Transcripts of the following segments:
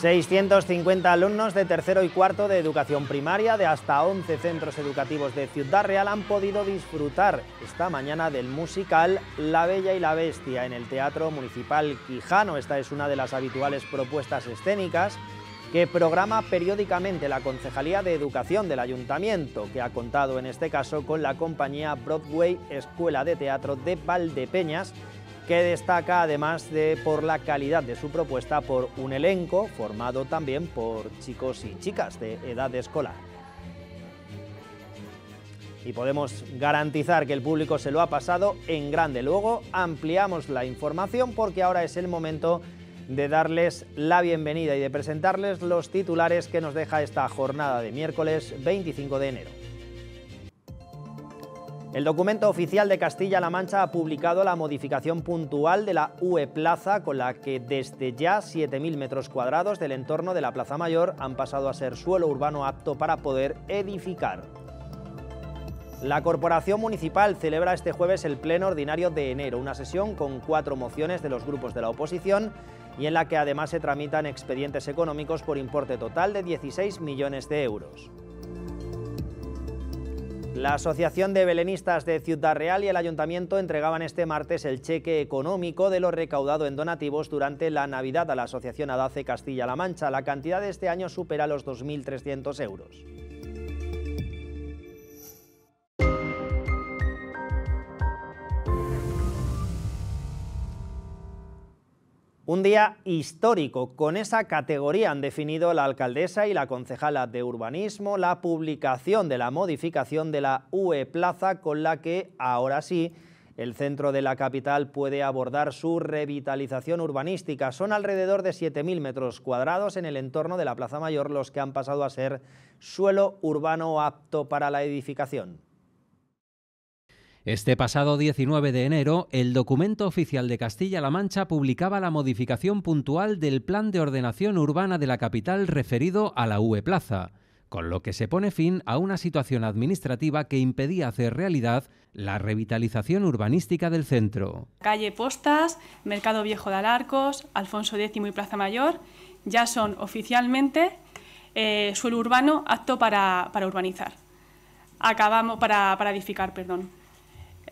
650 alumnos de tercero y cuarto de educación primaria de hasta 11 centros educativos de Ciudad Real han podido disfrutar esta mañana del musical La Bella y la Bestia en el Teatro Municipal Quijano. Esta es una de las habituales propuestas escénicas que programa periódicamente la Concejalía de Educación del Ayuntamiento, que ha contado en este caso con la compañía Broadway Escuela de Teatro de Valdepeñas, que destaca además de por la calidad de su propuesta por un elenco formado también por chicos y chicas de edad escolar. Y podemos garantizar que el público se lo ha pasado en grande. Luego ampliamos la información porque ahora es el momento de darles la bienvenida y de presentarles los titulares que nos deja esta jornada de miércoles 25 de enero. El documento oficial de Castilla-La Mancha ha publicado la modificación puntual de la UE Plaza, con la que desde ya 7.000 metros cuadrados del entorno de la Plaza Mayor han pasado a ser suelo urbano apto para poder edificar. La Corporación Municipal celebra este jueves el Pleno Ordinario de enero, una sesión con cuatro mociones de los grupos de la oposición y en la que además se tramitan expedientes económicos por importe total de 16 millones de euros. La Asociación de Belenistas de Ciudad Real y el Ayuntamiento entregaban este martes el cheque económico de lo recaudado en donativos durante la Navidad a la Asociación Adace Castilla-La Mancha. La cantidad de este año supera los 2.300 euros. Un día histórico, con esa categoría han definido la alcaldesa y la concejala de urbanismo la publicación de la modificación de la UE Plaza con la que, ahora sí, el centro de la capital puede abordar su revitalización urbanística. Son alrededor de 7.000 metros cuadrados en el entorno de la Plaza Mayor los que han pasado a ser suelo urbano apto para la edificación. Este pasado 19 de enero, el documento oficial de Castilla-La Mancha publicaba la modificación puntual del plan de ordenación urbana de la capital referido a la UE Plaza, con lo que se pone fin a una situación administrativa que impedía hacer realidad la revitalización urbanística del centro. Calle Postas, Mercado Viejo de Alarcos, Alfonso X y Plaza Mayor ya son oficialmente eh, suelo urbano apto para, urbanizar, acabamos para edificar, perdón.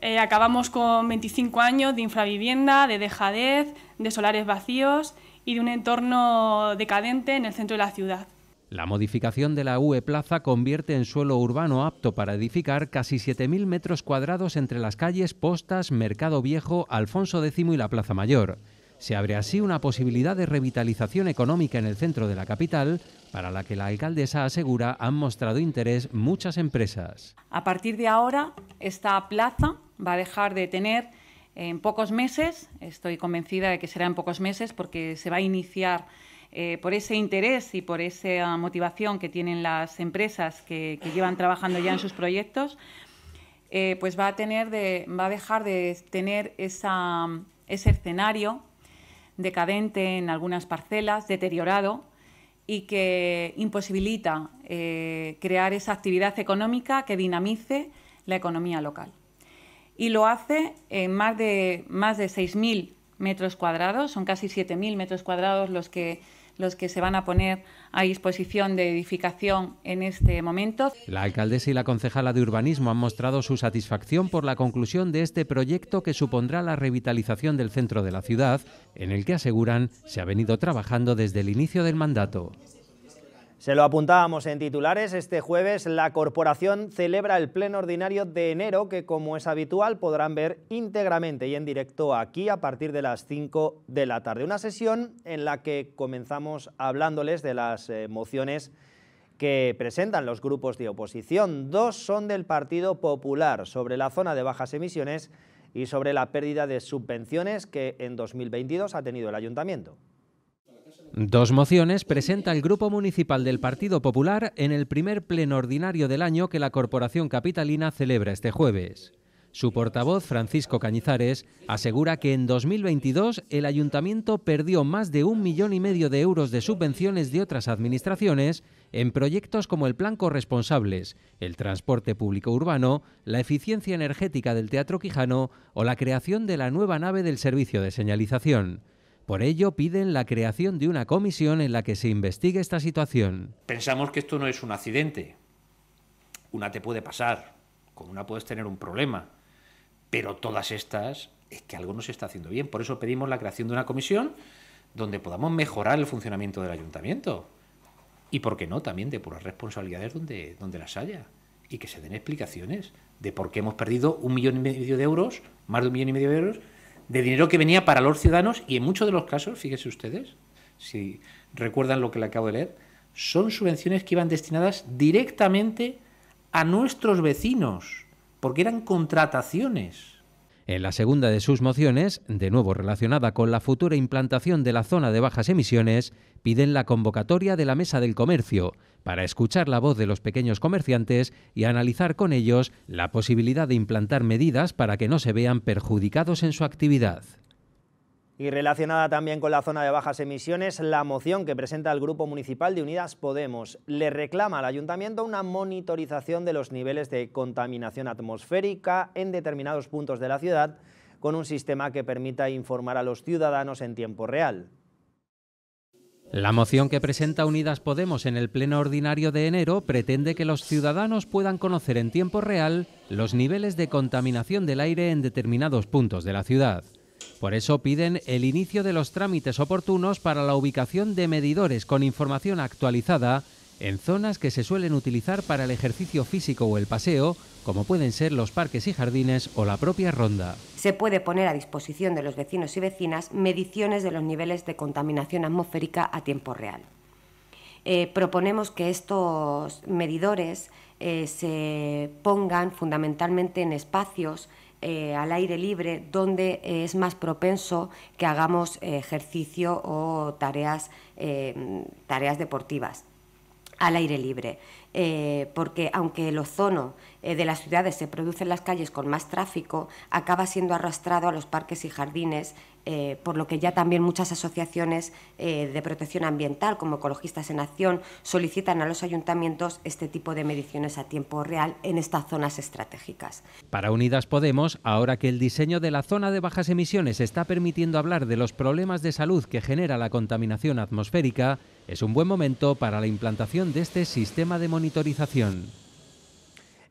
Eh, acabamos con 25 años de infravivienda, de dejadez, de solares vacíos y de un entorno decadente en el centro de la ciudad. La modificación de la UE Plaza convierte en suelo urbano apto para edificar casi 7.000 metros cuadrados entre las calles Postas, Mercado Viejo, Alfonso X y la Plaza Mayor. Se abre así una posibilidad de revitalización económica en el centro de la capital, para la que la alcaldesa asegura han mostrado interés muchas empresas. A partir de ahora, esta plaza va a dejar de tener en pocos meses, estoy convencida de que será en pocos meses porque se va a iniciar eh, por ese interés y por esa motivación que tienen las empresas que, llevan trabajando ya en sus proyectos, eh, pues va a, va a dejar de tener ese escenario decadente en algunas parcelas, deteriorado, y que imposibilita eh, crear esa actividad económica que dinamice la economía local y lo hace en más de, más de 6.000 metros cuadrados, son casi 7.000 metros cuadrados los que, los que se van a poner a disposición de edificación en este momento. La alcaldesa y la concejala de urbanismo han mostrado su satisfacción por la conclusión de este proyecto que supondrá la revitalización del centro de la ciudad, en el que aseguran se ha venido trabajando desde el inicio del mandato. Se lo apuntábamos en titulares, este jueves la corporación celebra el pleno ordinario de enero que como es habitual podrán ver íntegramente y en directo aquí a partir de las 5 de la tarde. Una sesión en la que comenzamos hablándoles de las eh, mociones que presentan los grupos de oposición. Dos son del Partido Popular sobre la zona de bajas emisiones y sobre la pérdida de subvenciones que en 2022 ha tenido el Ayuntamiento. Dos mociones presenta el Grupo Municipal del Partido Popular en el primer pleno ordinario del año que la Corporación Capitalina celebra este jueves. Su portavoz, Francisco Cañizares, asegura que en 2022 el ayuntamiento perdió más de un millón y medio de euros de subvenciones de otras administraciones en proyectos como el Plan Corresponsables, el transporte público urbano, la eficiencia energética del Teatro Quijano o la creación de la nueva nave del servicio de señalización. Por ello piden la creación de una comisión en la que se investigue esta situación. Pensamos que esto no es un accidente. Una te puede pasar, con una puedes tener un problema, pero todas estas es que algo no se está haciendo bien. Por eso pedimos la creación de una comisión donde podamos mejorar el funcionamiento del ayuntamiento y, por qué no, también de depurar responsabilidades donde, donde las haya y que se den explicaciones de por qué hemos perdido un millón y medio de euros, más de un millón y medio de euros, de dinero que venía para los ciudadanos y en muchos de los casos, fíjense ustedes, si recuerdan lo que le acabo de leer, son subvenciones que iban destinadas directamente a nuestros vecinos, porque eran contrataciones. En la segunda de sus mociones, de nuevo relacionada con la futura implantación de la zona de bajas emisiones, piden la convocatoria de la Mesa del Comercio, para escuchar la voz de los pequeños comerciantes y analizar con ellos la posibilidad de implantar medidas para que no se vean perjudicados en su actividad. Y relacionada también con la zona de bajas emisiones, la moción que presenta el Grupo Municipal de Unidas Podemos le reclama al Ayuntamiento una monitorización de los niveles de contaminación atmosférica en determinados puntos de la ciudad con un sistema que permita informar a los ciudadanos en tiempo real. La moción que presenta Unidas Podemos en el Pleno Ordinario de enero pretende que los ciudadanos puedan conocer en tiempo real los niveles de contaminación del aire en determinados puntos de la ciudad. Por eso piden el inicio de los trámites oportunos para la ubicación de medidores con información actualizada en zonas que se suelen utilizar para el ejercicio físico o el paseo, como pueden ser los parques y jardines o la propia ronda. Se puede poner a disposición de los vecinos y vecinas mediciones de los niveles de contaminación atmosférica a tiempo real. Eh, proponemos que estos medidores eh, se pongan fundamentalmente en espacios eh, al aire libre donde es más propenso que hagamos ejercicio o tareas deportivas al aire libre, eh, porque aunque el ozono eh, de las ciudades se produce en las calles con más tráfico, acaba siendo arrastrado a los parques y jardines eh, por lo que ya también muchas asociaciones eh, de protección ambiental, como Ecologistas en Acción, solicitan a los ayuntamientos este tipo de mediciones a tiempo real en estas zonas estratégicas. Para Unidas Podemos, ahora que el diseño de la zona de bajas emisiones está permitiendo hablar de los problemas de salud que genera la contaminación atmosférica, es un buen momento para la implantación de este sistema de monitorización.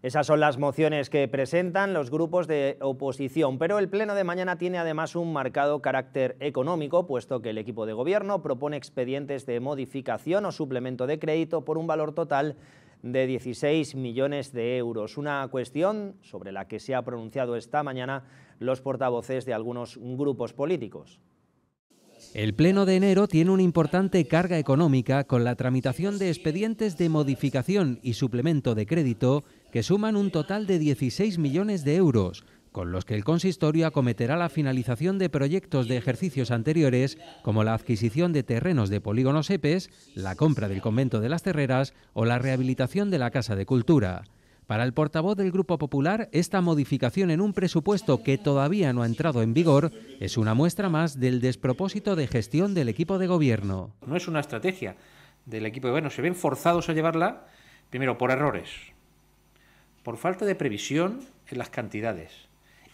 Esas son las mociones que presentan los grupos de oposición, pero el pleno de mañana tiene además un marcado carácter económico, puesto que el equipo de gobierno propone expedientes de modificación o suplemento de crédito por un valor total de 16 millones de euros. Una cuestión sobre la que se ha pronunciado esta mañana los portavoces de algunos grupos políticos. El Pleno de enero tiene una importante carga económica con la tramitación de expedientes de modificación y suplemento de crédito que suman un total de 16 millones de euros, con los que el consistorio acometerá la finalización de proyectos de ejercicios anteriores, como la adquisición de terrenos de polígonos EPES, la compra del convento de las Terreras o la rehabilitación de la Casa de Cultura. Para el portavoz del Grupo Popular, esta modificación en un presupuesto que todavía no ha entrado en vigor es una muestra más del despropósito de gestión del equipo de gobierno. No es una estrategia del equipo de gobierno, se ven forzados a llevarla, primero, por errores, por falta de previsión en las cantidades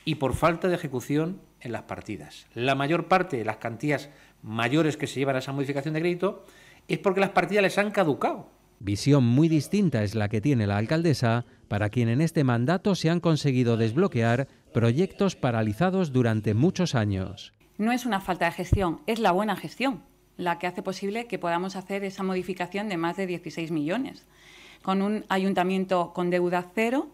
y por falta de ejecución en las partidas. La mayor parte de las cantidades mayores que se llevan a esa modificación de crédito es porque las partidas les han caducado. Visión muy distinta es la que tiene la alcaldesa, para quien en este mandato se han conseguido desbloquear proyectos paralizados durante muchos años. No es una falta de gestión, es la buena gestión la que hace posible que podamos hacer esa modificación de más de 16 millones con un ayuntamiento con deuda cero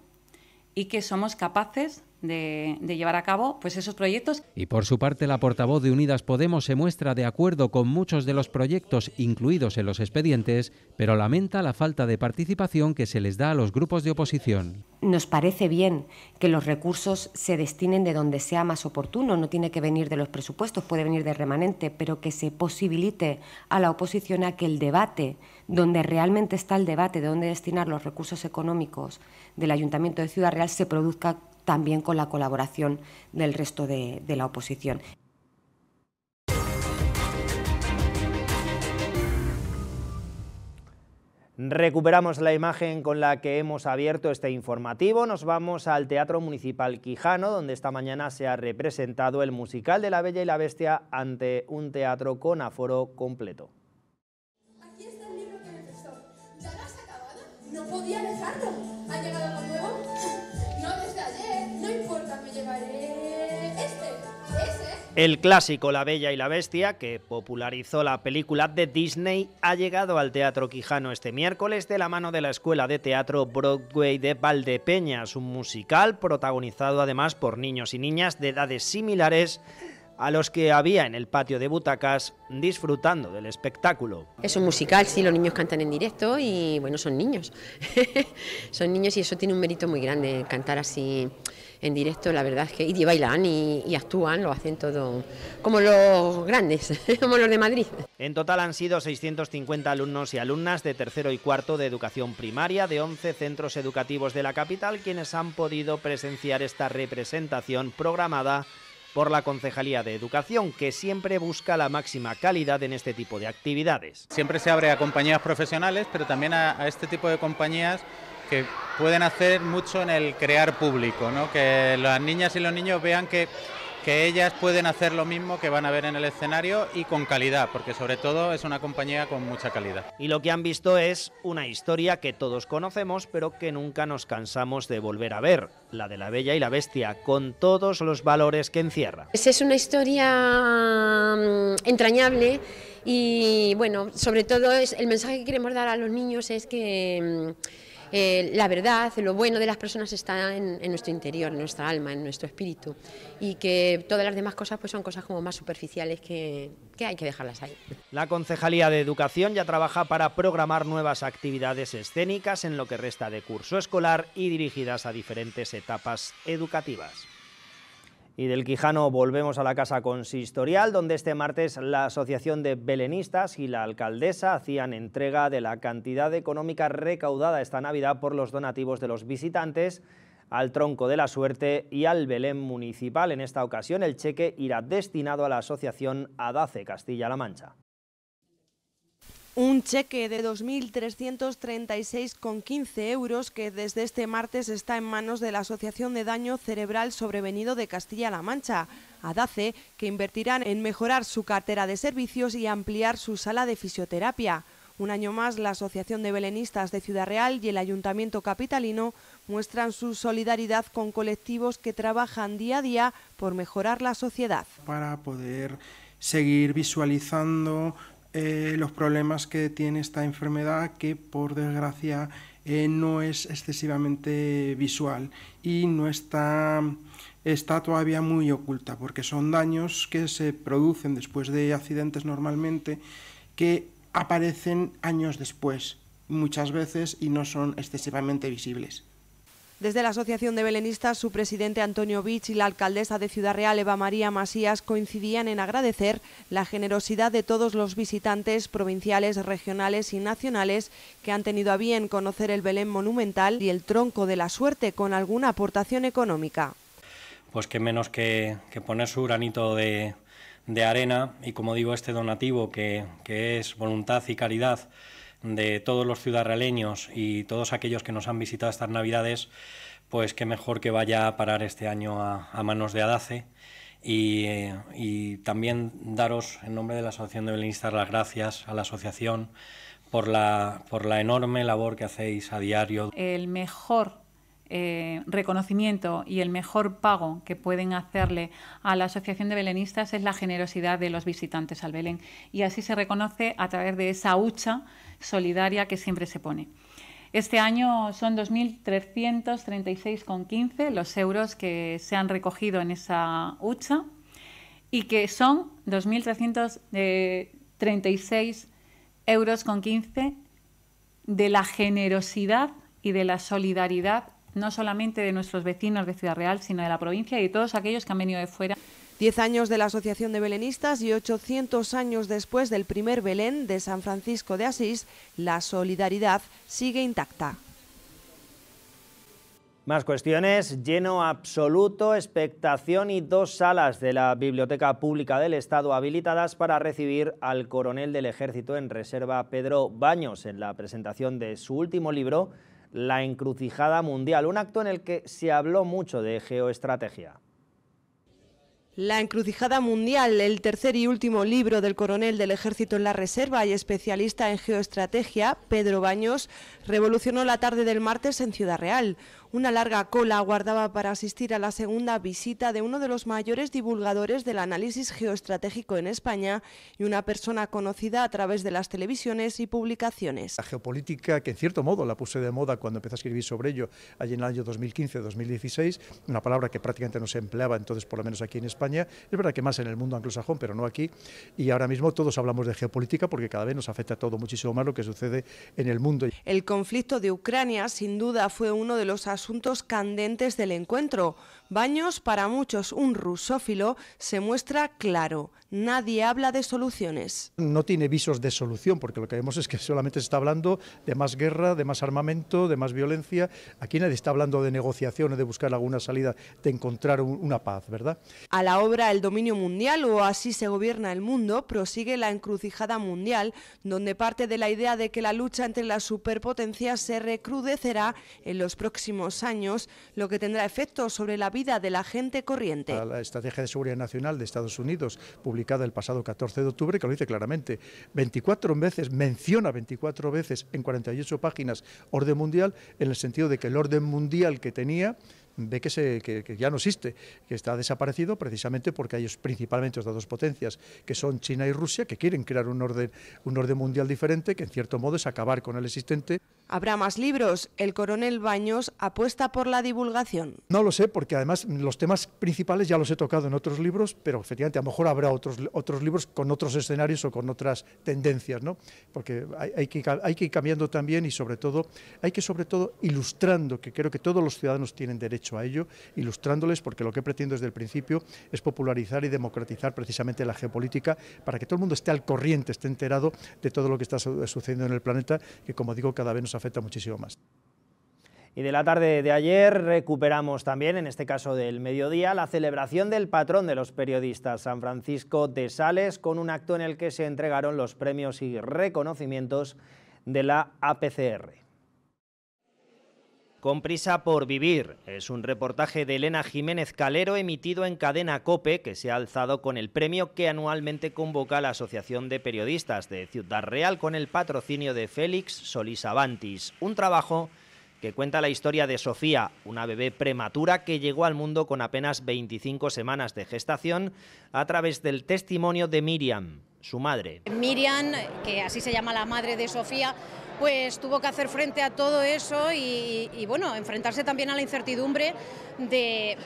y que somos capaces de, llevar a cabo pues esos proyectos. Y por su parte, la portavoz de Unidas Podemos se muestra de acuerdo con muchos de los proyectos incluidos en los expedientes, pero lamenta la falta de participación que se les da a los grupos de oposición. Nos parece bien que los recursos se destinen de donde sea más oportuno, no tiene que venir de los presupuestos, puede venir de remanente, pero que se posibilite a la oposición a que el debate, donde realmente está el debate de dónde destinar los recursos económicos del Ayuntamiento de Ciudad Real, se produzca también con la colaboración del resto de, la oposición. Recuperamos la imagen con la que hemos abierto este informativo. Nos vamos al Teatro Municipal Quijano, donde esta mañana se ha representado el musical de La Bella y la Bestia ante un teatro con aforo completo. El clásico La Bella y la Bestia, que popularizó la película de Disney, ha llegado al Teatro Quijano este miércoles de la mano de la Escuela de Teatro Broadway de Valdepeñas, un musical protagonizado además por niños y niñas de edades similares a los que había en el patio de butacas disfrutando del espectáculo. Es un musical, sí, los niños cantan en directo y bueno, son niños. son niños y eso tiene un mérito muy grande, cantar así en directo, la verdad es que y bailan y, actúan, lo hacen todo como los grandes, como los de Madrid. En total han sido 650 alumnos y alumnas de tercero y cuarto de educación primaria de 11 centros educativos de la capital quienes han podido presenciar esta representación programada por la Concejalía de Educación, que siempre busca la máxima calidad en este tipo de actividades. Siempre se abre a compañías profesionales, pero también a este tipo de compañías que pueden hacer mucho en el crear público, ¿no? que las niñas y los niños vean que, que ellas pueden hacer lo mismo que van a ver en el escenario y con calidad, porque sobre todo es una compañía con mucha calidad. Y lo que han visto es una historia que todos conocemos, pero que nunca nos cansamos de volver a ver, la de la Bella y la Bestia, con todos los valores que encierra. Esa pues Es una historia mm, entrañable. Y bueno, sobre todo es, el mensaje que queremos dar a los niños es que mm, eh, la verdad, lo bueno de las personas está en, nuestro interior, en nuestra alma, en nuestro espíritu, y que todas las demás cosas pues, son cosas como más superficiales que hay que dejarlas ahí. La Concejalía de Educación ya trabaja para programar nuevas actividades escénicas en lo que resta de curso escolar y dirigidas a diferentes etapas educativas. Y del Quijano volvemos a la casa consistorial, donde este martes la Asociación de Belenistas y la alcaldesa hacían entrega de la cantidad económica recaudada esta Navidad por los donativos de los visitantes al Tronco de la Suerte y al Belén Municipal. En esta ocasión el cheque irá destinado a la Asociación Adace Castilla-La Mancha. Un cheque de 2.336,15 euros que desde este martes está en manos de la Asociación de Daño Cerebral Sobrevenido de Castilla-La Mancha, ADACE, que invertirán en mejorar su cartera de servicios y ampliar su sala de fisioterapia. Un año más, la Asociación de Belenistas de Ciudad Real y el Ayuntamiento Capitalino muestran su solidaridad con colectivos que trabajan día a día por mejorar la sociedad. Para poder seguir visualizando eh, los problemas que tiene esta enfermedad que por desgracia eh, no es excesivamente visual y no está todavía muy oculta porque son daños que se producen después de accidentes normalmente que aparecen años después muchas veces y no son excesivamente visibles. Desde la Asociación de Belenistas, su presidente Antonio Vich y la alcaldesa de Ciudad Real, Eva María Masías, coincidían en agradecer la generosidad de todos los visitantes provinciales, regionales y nacionales que han tenido a bien conocer el Belén monumental y el tronco de la suerte con alguna aportación económica. Pues que menos que, poner su granito de, arena y, como digo, este donativo que, que es voluntad y caridad de todos los ciudadanos y todos aquellos que nos han visitado estas Navidades, pues qué mejor que vaya a parar este año a, manos de Adace. Eh, y, también daros, en nombre de la Asociación de Belenistas, las gracias a la asociación por la, por la enorme labor que hacéis a diario. El mejor eh, reconocimiento y el mejor pago que pueden hacerle a la Asociación de Belenistas es la generosidad de los visitantes al Belén. Y así se reconoce a través de esa hucha solidaria que siempre se pone. Este año son 2.336,15 los euros que se han recogido en esa hucha y que son 2.336 eh, euros con de la generosidad y de la solidaridad no solamente de nuestros vecinos de Ciudad Real, sino de la provincia y de todos aquellos que han venido de fuera. Diez años de la Asociación de Belenistas y 800 años después del primer Belén de San Francisco de Asís, la solidaridad sigue intacta. Más cuestiones, lleno absoluto, expectación y dos salas de la Biblioteca Pública del Estado habilitadas para recibir al coronel del Ejército en reserva Pedro Baños en la presentación de su último libro, la encrucijada mundial, un acto en el que se habló mucho de geoestrategia. La encrucijada mundial, el tercer y último libro del coronel del ejército en la reserva y especialista en geoestrategia, Pedro Baños, revolucionó la tarde del martes en Ciudad Real. Una larga cola aguardaba para asistir a la segunda visita de uno de los mayores divulgadores del análisis geoestratégico en España y una persona conocida a través de las televisiones y publicaciones. La geopolítica, que en cierto modo la puse de moda cuando empecé a escribir sobre ello allí en el año 2015-2016, una palabra que prácticamente no se empleaba entonces, por lo menos aquí en España, es verdad que más en el mundo anglosajón, pero no aquí, y ahora mismo todos hablamos de geopolítica porque cada vez nos afecta todo muchísimo más lo que sucede en el mundo. El conflicto de Ucrania sin duda fue uno de los asuntos candentes del encuentro. Baños, para muchos un rusófilo, se muestra claro. Nadie habla de soluciones. No tiene visos de solución, porque lo que vemos es que solamente se está hablando de más guerra, de más armamento, de más violencia. Aquí nadie está hablando de negociaciones, de buscar alguna salida, de encontrar una paz, ¿verdad? A la obra El dominio mundial o Así se gobierna el mundo prosigue la encrucijada mundial, donde parte de la idea de que la lucha entre las superpotencias se recrudecerá en los próximos años, lo que tendrá efectos sobre la de la gente corriente. la Estrategia de Seguridad Nacional de Estados Unidos, publicada el pasado 14 de octubre, que lo dice claramente, 24 veces, menciona 24 veces en 48 páginas orden mundial, en el sentido de que el orden mundial que tenía ve que, se, ya no existe, que está desaparecido precisamente porque hay principalmente estas dos potencias, que son China y Rusia, que quieren crear un orden, un orden mundial diferente, que en cierto modo es acabar con el existente. ¿Habrá más libros? ¿El coronel Baños apuesta por la divulgación? No lo sé, porque además los temas principales ya los he tocado en otros libros, pero efectivamente a lo mejor habrá otros, otros libros con otros escenarios o con otras tendencias, ¿no? Porque hay, hay, que, hay que ir cambiando también y sobre todo, hay que sobre todo ilustrando, que creo que todos los ciudadanos tienen derecho a ello, ilustrándoles, porque lo que pretendo desde el principio es popularizar y democratizar precisamente la geopolítica para que todo el mundo esté al corriente, esté enterado de todo lo que está sucediendo en el planeta, que como digo, cada vez nos afecta muchísimo más. Y de la tarde de ayer recuperamos también, en este caso del mediodía, la celebración del patrón de los periodistas, San Francisco de Sales, con un acto en el que se entregaron los premios y reconocimientos de la APCR. Con prisa por vivir. Es un reportaje de Elena Jiménez Calero emitido en cadena Cope que se ha alzado con el premio que anualmente convoca la Asociación de Periodistas de Ciudad Real con el patrocinio de Félix Solís Avantis. Un trabajo que cuenta la historia de Sofía, una bebé prematura que llegó al mundo con apenas 25 semanas de gestación a través del testimonio de Miriam, su madre. Miriam, que así se llama la madre de Sofía, pues tuvo que hacer frente a todo eso y, bueno, enfrentarse también a la incertidumbre de,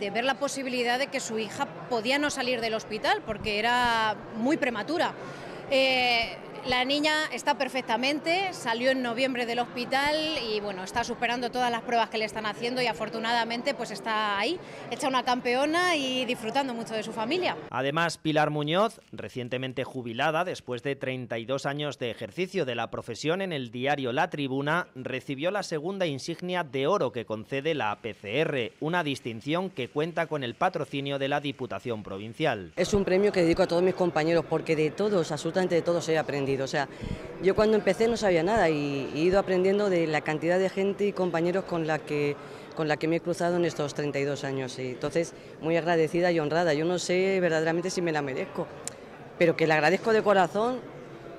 ver la posibilidad de que su hija podía no salir del hospital porque era muy prematura. Eh, la niña está perfectamente, salió en noviembre del hospital y bueno, está superando todas las pruebas que le están haciendo y afortunadamente pues está ahí, hecha una campeona y disfrutando mucho de su familia. Además, Pilar Muñoz, recientemente jubilada después de 32 años de ejercicio de la profesión en el diario La Tribuna, recibió la segunda insignia de oro que concede la PCR, una distinción que cuenta con el patrocinio de la Diputación Provincial. Es un premio que dedico a todos mis compañeros porque de todos, absolutamente de todos he aprendido o sea, yo cuando empecé no sabía nada y he ido aprendiendo de la cantidad de gente y compañeros con la que con la que me he cruzado en estos 32 años. Y entonces, muy agradecida y honrada. Yo no sé verdaderamente si me la merezco, pero que la agradezco de corazón,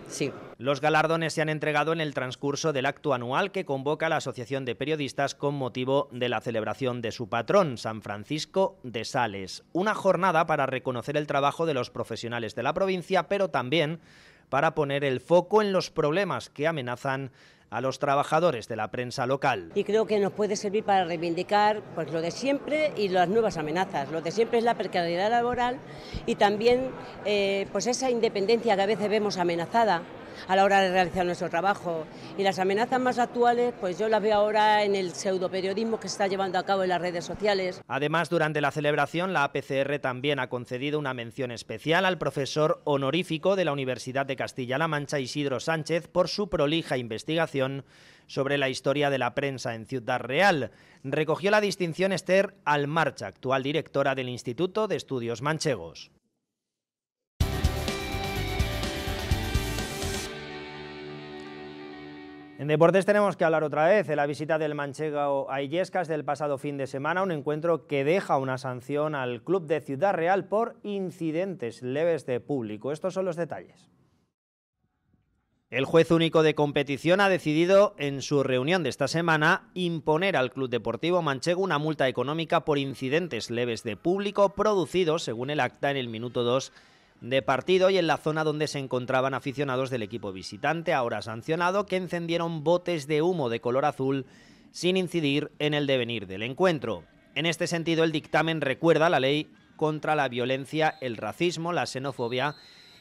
sí. Los galardones se han entregado en el transcurso del acto anual que convoca la Asociación de Periodistas con motivo de la celebración de su patrón, San Francisco de Sales. Una jornada para reconocer el trabajo de los profesionales de la provincia, pero también para poner el foco en los problemas que amenazan a los trabajadores de la prensa local. Y creo que nos puede servir para reivindicar pues, lo de siempre y las nuevas amenazas. Lo de siempre es la precariedad laboral y también eh, pues esa independencia que a veces vemos amenazada a la hora de realizar nuestro trabajo. Y las amenazas más actuales, pues yo las veo ahora en el pseudoperiodismo que se está llevando a cabo en las redes sociales. Además, durante la celebración, la APCR también ha concedido una mención especial al profesor honorífico de la Universidad de Castilla-La Mancha, Isidro Sánchez, por su prolija investigación sobre la historia de la prensa en Ciudad Real. Recogió la distinción Esther Almarcha, actual directora del Instituto de Estudios Manchegos. En deportes tenemos que hablar otra vez de la visita del manchego a Illescas del pasado fin de semana, un encuentro que deja una sanción al club de Ciudad Real por incidentes leves de público. Estos son los detalles. El juez único de competición ha decidido en su reunión de esta semana imponer al Club Deportivo Manchego una multa económica por incidentes leves de público producidos, según el acta, en el minuto 2 de partido y en la zona donde se encontraban aficionados del equipo visitante, ahora sancionado, que encendieron botes de humo de color azul sin incidir en el devenir del encuentro. En este sentido, el dictamen recuerda la ley contra la violencia, el racismo, la xenofobia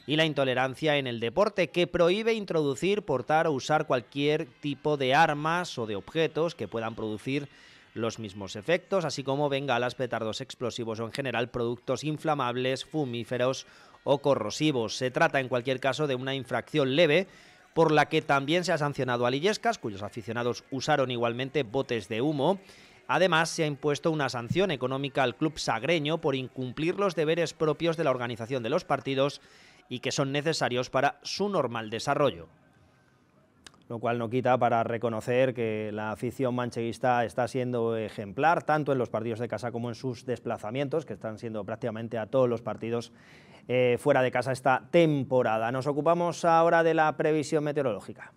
y la intolerancia en el deporte, que prohíbe introducir, portar o usar cualquier tipo de armas o de objetos que puedan producir los mismos efectos, así como bengalas, petardos explosivos o en general productos inflamables, fumíferos o corrosivos. Se trata, en cualquier caso, de una infracción leve por la que también se ha sancionado a Lillescas, cuyos aficionados usaron igualmente botes de humo. Además, se ha impuesto una sanción económica al club sagreño por incumplir los deberes propios de la organización de los partidos y que son necesarios para su normal desarrollo. Lo cual no quita para reconocer que la afición mancheguista está siendo ejemplar, tanto en los partidos de casa como en sus desplazamientos, que están siendo prácticamente a todos los partidos eh, fuera de casa esta temporada. Nos ocupamos ahora de la previsión meteorológica.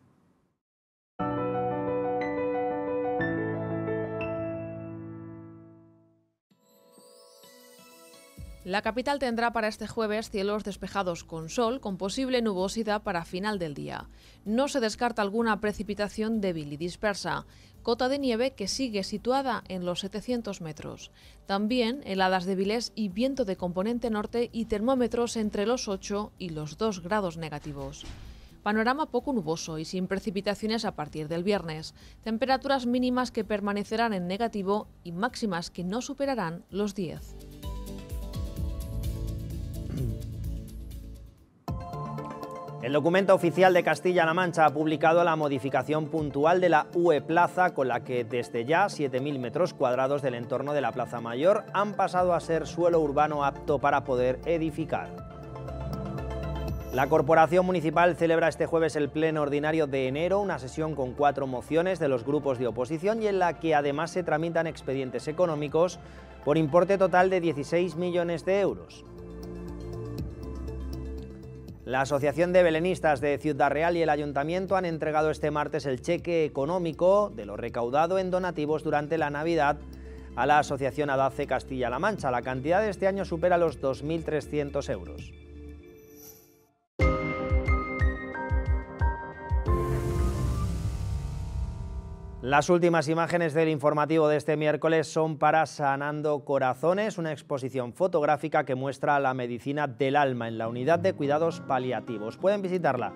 La capital tendrá para este jueves cielos despejados con sol, con posible nubosidad para final del día. No se descarta alguna precipitación débil y dispersa, cota de nieve que sigue situada en los 700 metros. También heladas débiles y viento de componente norte y termómetros entre los 8 y los 2 grados negativos. Panorama poco nuboso y sin precipitaciones a partir del viernes. Temperaturas mínimas que permanecerán en negativo y máximas que no superarán los 10. El documento oficial de Castilla-La Mancha ha publicado la modificación puntual de la UE Plaza, con la que desde ya 7.000 metros cuadrados del entorno de la Plaza Mayor han pasado a ser suelo urbano apto para poder edificar. La Corporación Municipal celebra este jueves el Pleno Ordinario de enero, una sesión con cuatro mociones de los grupos de oposición y en la que además se tramitan expedientes económicos por importe total de 16 millones de euros. La Asociación de Belenistas de Ciudad Real y el Ayuntamiento han entregado este martes el cheque económico de lo recaudado en donativos durante la Navidad a la Asociación Adace Castilla-La Mancha. La cantidad de este año supera los 2.300 euros. Las últimas imágenes del informativo de este miércoles son para Sanando Corazones, una exposición fotográfica que muestra la medicina del alma en la unidad de cuidados paliativos. Pueden visitarla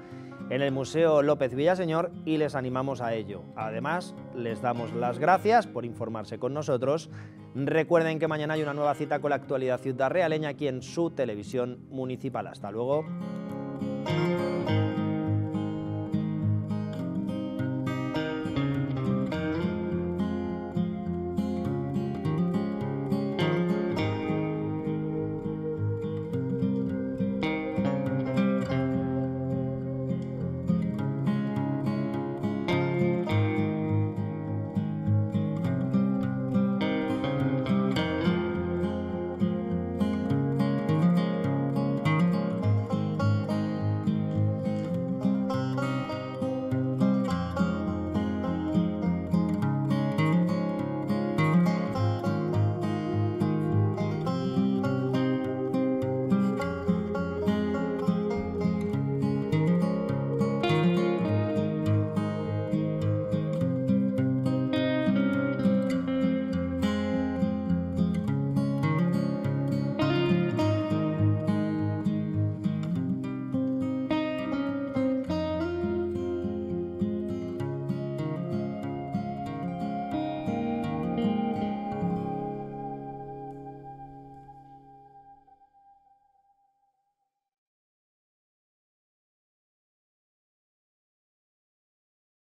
en el Museo López Villaseñor y les animamos a ello. Además, les damos las gracias por informarse con nosotros. Recuerden que mañana hay una nueva cita con la actualidad ciudad realeña aquí en su televisión municipal. Hasta luego.